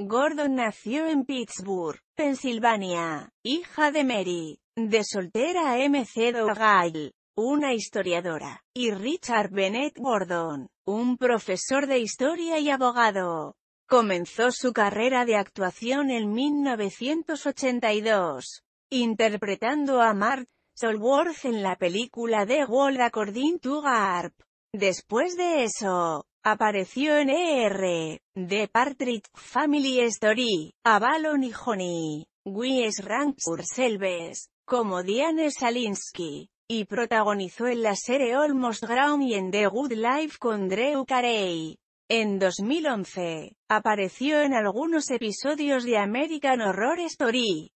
Gordon nació en Pittsburgh, Pensilvania, hija de Mary, de soltera M. M.C. Doyle, una historiadora, y Richard Bennett Gordon, un profesor de historia y abogado. Comenzó su carrera de actuación en 1982, interpretando a Mark Solworth en la película The World According to Garp. Después de eso, Apareció en ER, The Partridge Family Story, Avalon y Honey, Wies Ranks Urselves, como Diane Salinsky, y protagonizó en la serie Almost Ground y en The Good Life con Drew Carey. En 2011, apareció en algunos episodios de American Horror Story,